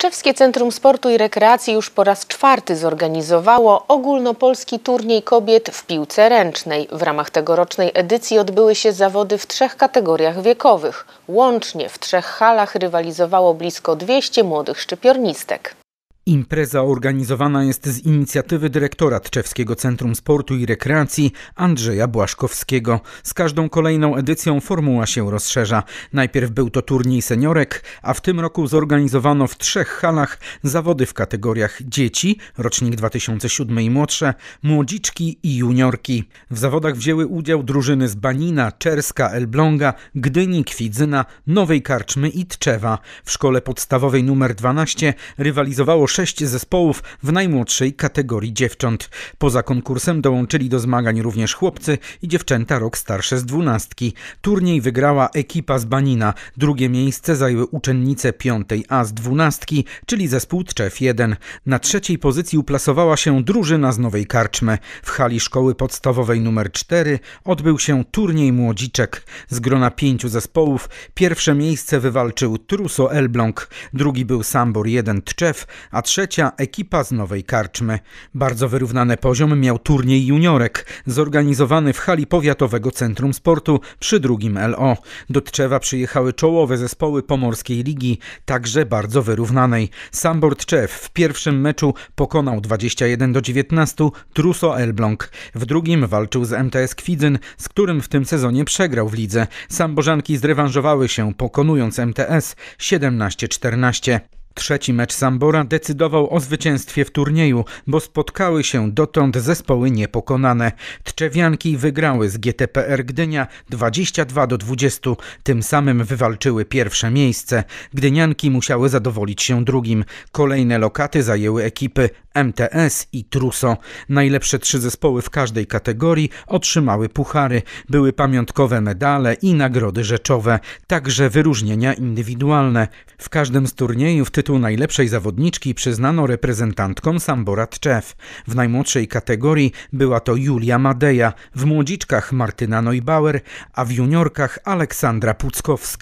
Tczewskie Centrum Sportu i Rekreacji już po raz czwarty zorganizowało ogólnopolski turniej kobiet w piłce ręcznej. W ramach tegorocznej edycji odbyły się zawody w trzech kategoriach wiekowych. Łącznie w trzech halach rywalizowało blisko 200 młodych szczypiornistek. Impreza organizowana jest z inicjatywy dyrektora Tczewskiego Centrum Sportu i Rekreacji Andrzeja Błaszkowskiego. Z każdą kolejną edycją formuła się rozszerza. Najpierw był to turniej seniorek, a w tym roku zorganizowano w trzech halach zawody w kategoriach dzieci, rocznik 2007 i młodsze, młodziczki i juniorki. W zawodach wzięły udział drużyny z Banina, Czerska, Elbląga, Gdyni, Kwidzyna, Nowej Karczmy i Tczewa. W szkole podstawowej nr 12 rywalizowało sześć zespołów w najmłodszej kategorii dziewcząt. Poza konkursem dołączyli do zmagań również chłopcy i dziewczęta rok starsze z dwunastki. Turniej wygrała ekipa z Banina. Drugie miejsce zajęły uczennice piątej A z dwunastki, czyli zespół Tczew 1. Na trzeciej pozycji uplasowała się drużyna z Nowej Karczmy. W hali szkoły podstawowej numer 4 odbył się turniej młodziczek. Z grona pięciu zespołów pierwsze miejsce wywalczył Truso Elbląg, drugi był Sambor 1 Tczew, a a trzecia ekipa z Nowej Karczmy. Bardzo wyrównany poziom miał turniej juniorek, zorganizowany w hali Powiatowego Centrum Sportu przy drugim LO. Do Tczewa przyjechały czołowe zespoły Pomorskiej Ligi, także bardzo wyrównanej. Sambor Tczew w pierwszym meczu pokonał 21 do 19 Truso Elbląg. W drugim walczył z MTS Kwidzyn, z którym w tym sezonie przegrał w lidze. Samborzanki zrewanżowały się, pokonując MTS 17-14. Trzeci mecz Sambora decydował o zwycięstwie w turnieju, bo spotkały się dotąd zespoły niepokonane. Tczewianki wygrały z GTPR Gdynia 22 do 20, tym samym wywalczyły pierwsze miejsce. Gdynianki musiały zadowolić się drugim. Kolejne lokaty zajęły ekipy MTS i Truso. Najlepsze trzy zespoły w każdej kategorii otrzymały puchary, były pamiątkowe medale i nagrody rzeczowe, także wyróżnienia indywidualne. W każdym z turniejów tytuł najlepszej zawodniczki przyznano reprezentantkom Sambora Tczew. W najmłodszej kategorii była to Julia Madeja, w młodziczkach Martyna Neubauer, a w juniorkach Aleksandra Puckowska.